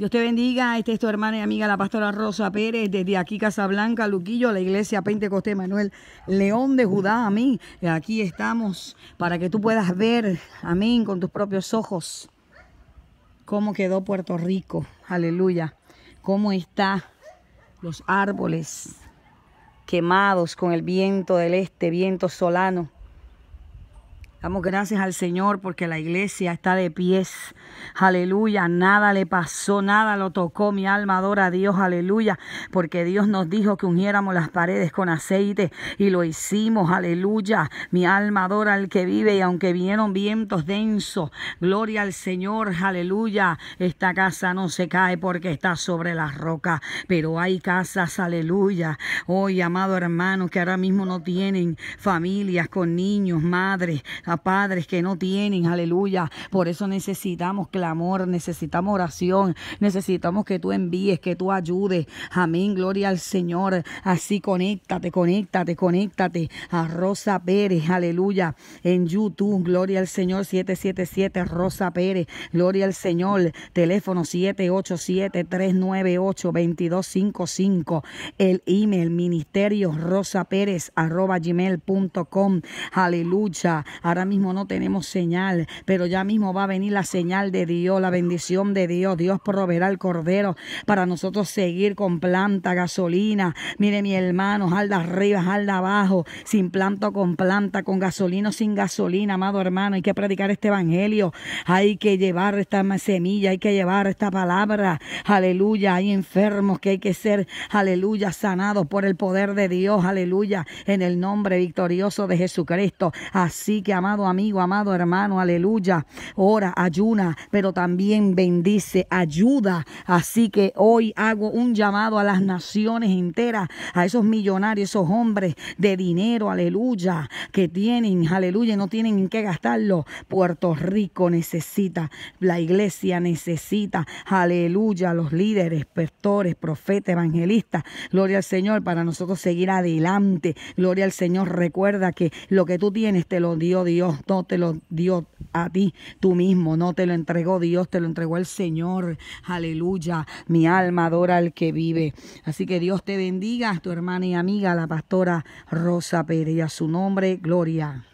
Dios te bendiga. Este es tu hermana y amiga, la pastora Rosa Pérez, desde aquí Casablanca, Luquillo, la iglesia Pentecostés Manuel León de Judá. mí Aquí estamos para que tú puedas ver, amén, con tus propios ojos, cómo quedó Puerto Rico. Aleluya. Cómo está los árboles quemados con el viento del este, viento solano Damos gracias al Señor porque la iglesia está de pies. Aleluya, nada le pasó, nada lo tocó. Mi alma adora a Dios, aleluya, porque Dios nos dijo que ungiéramos las paredes con aceite y lo hicimos, aleluya. Mi alma adora al que vive y aunque vinieron vientos densos, gloria al Señor, aleluya. Esta casa no se cae porque está sobre las rocas, pero hay casas, aleluya. Hoy, amado hermano, que ahora mismo no tienen familias con niños, madres padres que no tienen, aleluya. Por eso necesitamos clamor, necesitamos oración, necesitamos que tú envíes, que tú ayudes. Amén, gloria al Señor. Así conéctate, conéctate, conéctate a Rosa Pérez, aleluya. En YouTube, gloria al Señor 777 Rosa Pérez, gloria al Señor. Teléfono 787 398 2255. El email ministerio rosa pérez arroba gmail.com. Aleluya mismo no tenemos señal, pero ya mismo va a venir la señal de Dios, la bendición de Dios. Dios proveerá el cordero para nosotros seguir con planta, gasolina. Mire, mi hermano, alda arriba, alda abajo, sin planta con planta, con gasolina sin gasolina, amado hermano. Hay que predicar este evangelio, hay que llevar esta semilla, hay que llevar esta palabra. Aleluya, hay enfermos que hay que ser, aleluya, sanados por el poder de Dios, aleluya, en el nombre victorioso de Jesucristo. Así que, amado amado amigo, amado hermano, aleluya. Ora, ayuna, pero también bendice, ayuda. Así que hoy hago un llamado a las naciones enteras, a esos millonarios, esos hombres de dinero, aleluya, que tienen, aleluya, no tienen en qué gastarlo. Puerto Rico necesita, la iglesia necesita, aleluya, los líderes, pastores, profetas, evangelistas. Gloria al Señor para nosotros seguir adelante. Gloria al Señor. Recuerda que lo que tú tienes te lo dio Dios. Dios no te lo dio a ti tú mismo, no te lo entregó Dios, te lo entregó el Señor. Aleluya, mi alma adora al que vive. Así que Dios te bendiga, tu hermana y amiga, la pastora Rosa Pérez, a su nombre, gloria.